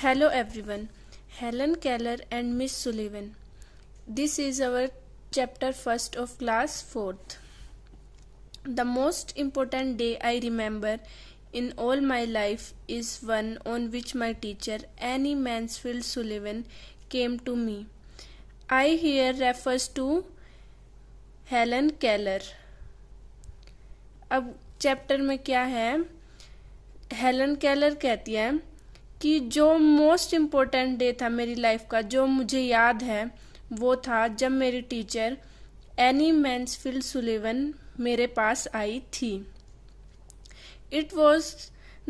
Hello everyone Helen Keller and miss Sullivan this is our chapter first of class fourth the most important day I remember in all my life is one on which my teacher Anne Mans Mansfield Sullivan came to me I here refers to Helen Keller अब chapter में क्या है Helen कैलर कहती है कि जो most important day था मेरी लाइफ का जो मुझे याद है वो था जब मेरी टीचर एनी मैंसफील्ड सुलेवन मेरे पास आई थी it was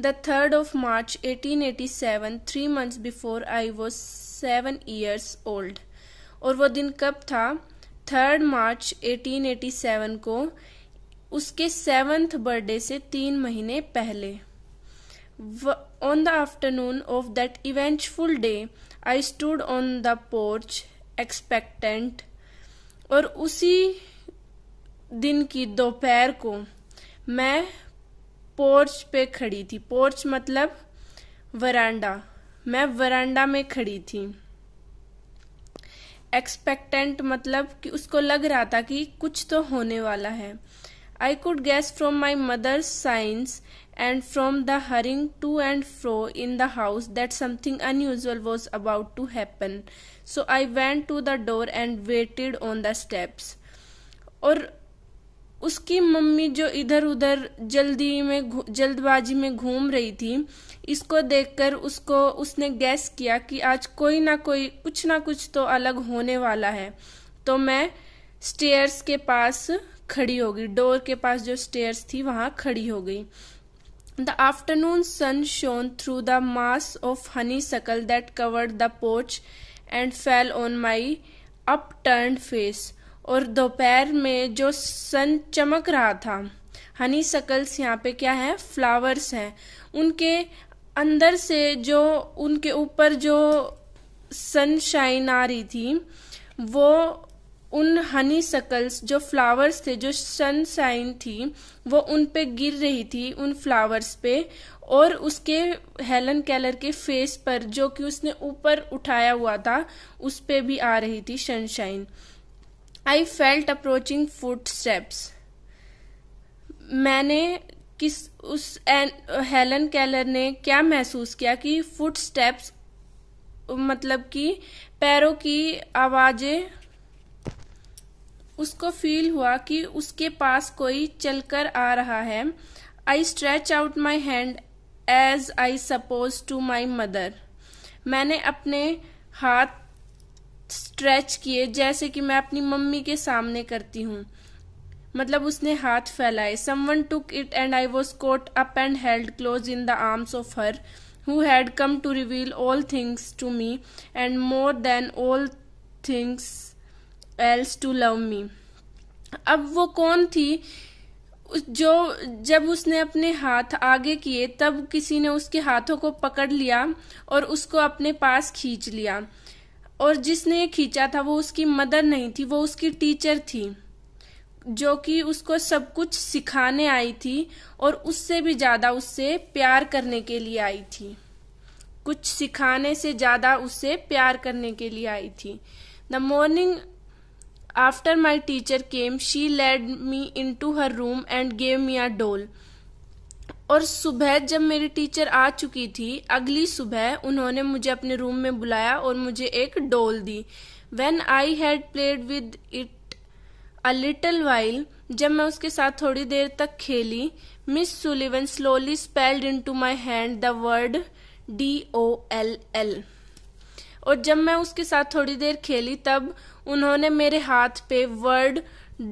the third of March 1887 three months before I was seven years old और वो दिन कब था थर्ड मार्च 1887 को उसके सेवन्थ बर्थडे से तीन महीने पहले On the afternoon of that eventful day, I stood on the porch expectant aur usi din ki dopahar ko main porch pe khadi thi porch matlab veranda main veranda mein khadi thi expectant मतलब कि उसको लग रहा था कि कुछ तो होने वाला है I could guess from my mother's signs and from the hurrying to and fro in the house that something unusual was about to happen. So I went to the door and waited on the steps. और उसकी mummy जो इधर उधर जल्दी में जल्दबाजी में घूम रही थी इसको देखकर उसको उसने गैस किया कि आज कोई ना कोई कुछ ना कुछ तो अलग होने वाला है तो मैं स्टेयर्स के पास खड़ी हो गई डोर के पास जो स्टेयर्स थी वहाँ खड़ी हो गई The afternoon sun shone through the mass of honeysuckle that covered the porch and fell on my upturned face. और दोपहर में जो सन चमक रहा था हनी सकल्स यहाँ पे क्या है फ्लावर्स हैं उनके अंदर से जो उनके ऊपर जो सनशाइन आ रही थी वो उन हनी सकल्स जो फ्लावर्स थे जो सनशाइन थी वो उन पे गिर रही थी उन फ्लावर्स पे और उसके हेलन कैलर के फेस पर जो कि उसने ऊपर उठाया हुआ था उस पे भी आ रही थी sunshine I felt approaching footsteps मैंने किस उस एन, हेलन कैलर ने क्या महसूस किया कि फुट स्टेप्स मतलब कि पैरों की आवाज़ें उसको फील हुआ कि उसके पास कोई चलकर आ रहा है I stretch out my hand as I suppose to my mother मैंने अपने हाथ स्ट्रेच किए जैसे कि मैं अपनी मम्मी के सामने करती हूँ मतलब उसने हाथ फैलाए someone took it and I was caught up and held close in the arms of her who had come to reveal all things to me and more than all things else to love me अब वो कौन थी जो जब उसने अपने हाथ आगे किए तब किसी ने उसके हाथों को पकड़ लिया और उसको अपने पास खींच लिया और जिसने खींचा था वो उसकी मदर नहीं थी वो उसकी टीचर थी जो कि उसको सब कुछ सिखाने आई थी और उससे भी ज़्यादा उससे प्यार करने के लिए आई थी कुछ सिखाने से ज़्यादा उससे प्यार करने के लिए आई थी the morning After my teacher came, she led me into her room and gave me a doll. और सुबह जब मेरी टीचर आ चुकी थी अगली सुबह उन्होंने मुझे अपने रूम में बुलाया और मुझे एक डोल दी when I had played with it a little while जब मैं उसके साथ थोड़ी देर तक खेली miss Sullivan slowly spelled into my hand the word D O L L और जब मैं उसके साथ थोड़ी देर खेली तब उन्होंने मेरे हाथ पे word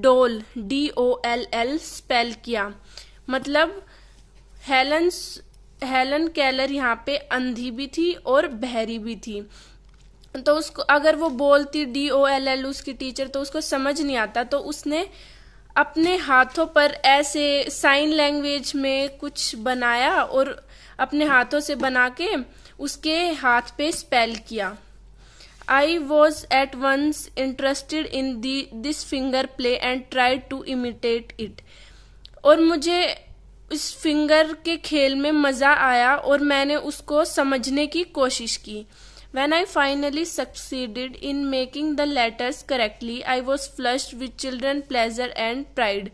doll D O L L spell किया मतलब हेलन हेलन कैलर यहाँ पे अंधी भी थी और बहरी भी थी तो उसको अगर वो बोलती डी ओ एल एल उसकी टीचर तो उसको समझ नहीं आता तो उसने अपने हाथों पर ऐसे साइन लैंग्वेज में कुछ बनाया और अपने हाथों से बना के उसके हाथ पे स्पेल किया I was at once interested in this finger play and try to imitate it और मुझे इस फिंगर के खेल में मजा आया और मैंने उसको समझने की कोशिश की when I finally succeeded in making the letters correctly I was flush with children pleasure and pride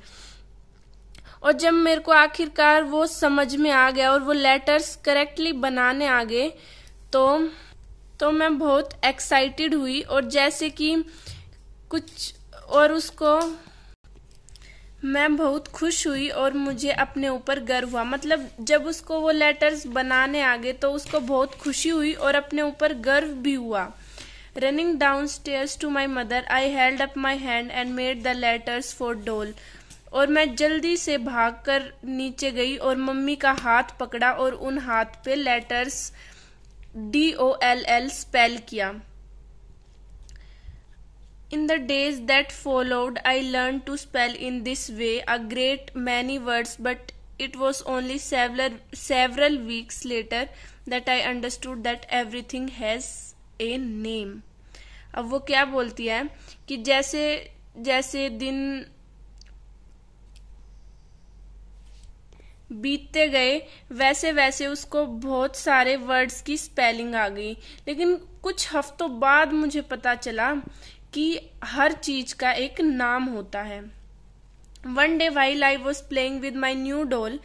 और जब मेरे को आखिरकार वो समझ में आ गया और वो लेटर्स करेक्टली बनाने आ गए तो तो मैं बहुत एक्साइटेड हुई और जैसे कि कुछ और उसको मैं बहुत खुश हुई और मुझे अपने ऊपर गर्व हुआ मतलब जब उसको वो लेटर्स बनाने आ गए तो उसको बहुत खुशी हुई और अपने ऊपर गर्व भी हुआ running down stairs to my mother I held up my hand and made the letters for doll और मैं जल्दी से भागकर नीचे गई और मम्मी का हाथ पकड़ा और उन हाथ पे letters D O L L spell किया in the days that followed I learn to spell in this way a great many words but it was only several weeks later that I understood that everything has a name अब वो क्या बोलती है कि जैसे जैसे दिन बीतते गए वैसे वैसे उसको बहुत सारे वर्ड्स की स्पेलिंग आ गई लेकिन कुछ हफ्तों बाद मुझे पता चला कि हर चीज का एक नाम होता है one day while I was playing with my new doll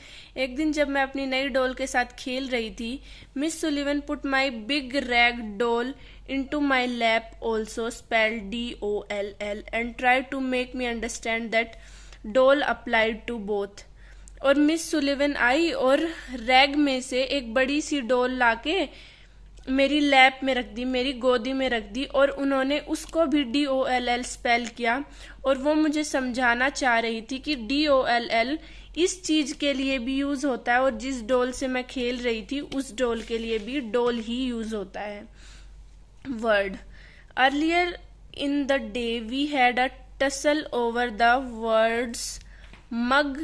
एक दिन जब मैं अपनी नई डोल के साथ खेल रही थी miss Sullivan put my big rag doll into my lap also spell D O L L and try to make me understand that doll applied to both और मिस सुलिवन आई और रैग में से एक बड़ी सी डोल लाके मेरी लैप में रख दी मेरी गोदी में रख दी और उन्होंने उसको भी D O L L spell किया और वो मुझे समझाना चाह रही थी कि डी ओ एल एल इस चीज के लिए भी यूज होता है और जिस डोल से मैं खेल रही थी उस डोल के लिए भी डोल ही यूज होता है word earlier in the day we had a tussle over the words mug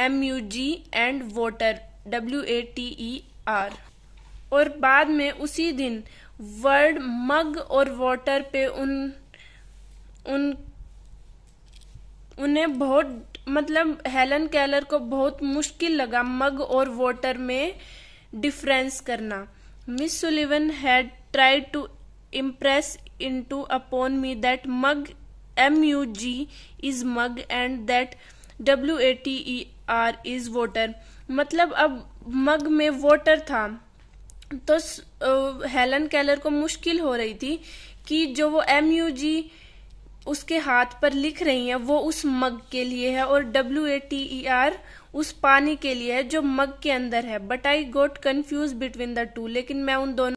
M U G and water W A T E R और बाद में उसी दिन वर्ड मग और वाटर पे उन उन उन्हें बहुत मतलब हेलन कैलर को बहुत मुश्किल लगा मग और वाटर में डिफरेंस करना miss Sullivan had tried to impress into upon me that mug M U G is mug and that W A T E R is water मतलब अब मग में वोटर था तो हेलन कैलर को मुश्किल हो रही थी कि जो वो एम यू जी उसके हाथ पर लिख रही है वो उस मग के लिए है और W A T E R उस पानी के लिए है जो मग के अंदर है but I got confused between the two लेकिन मैं उन दोनों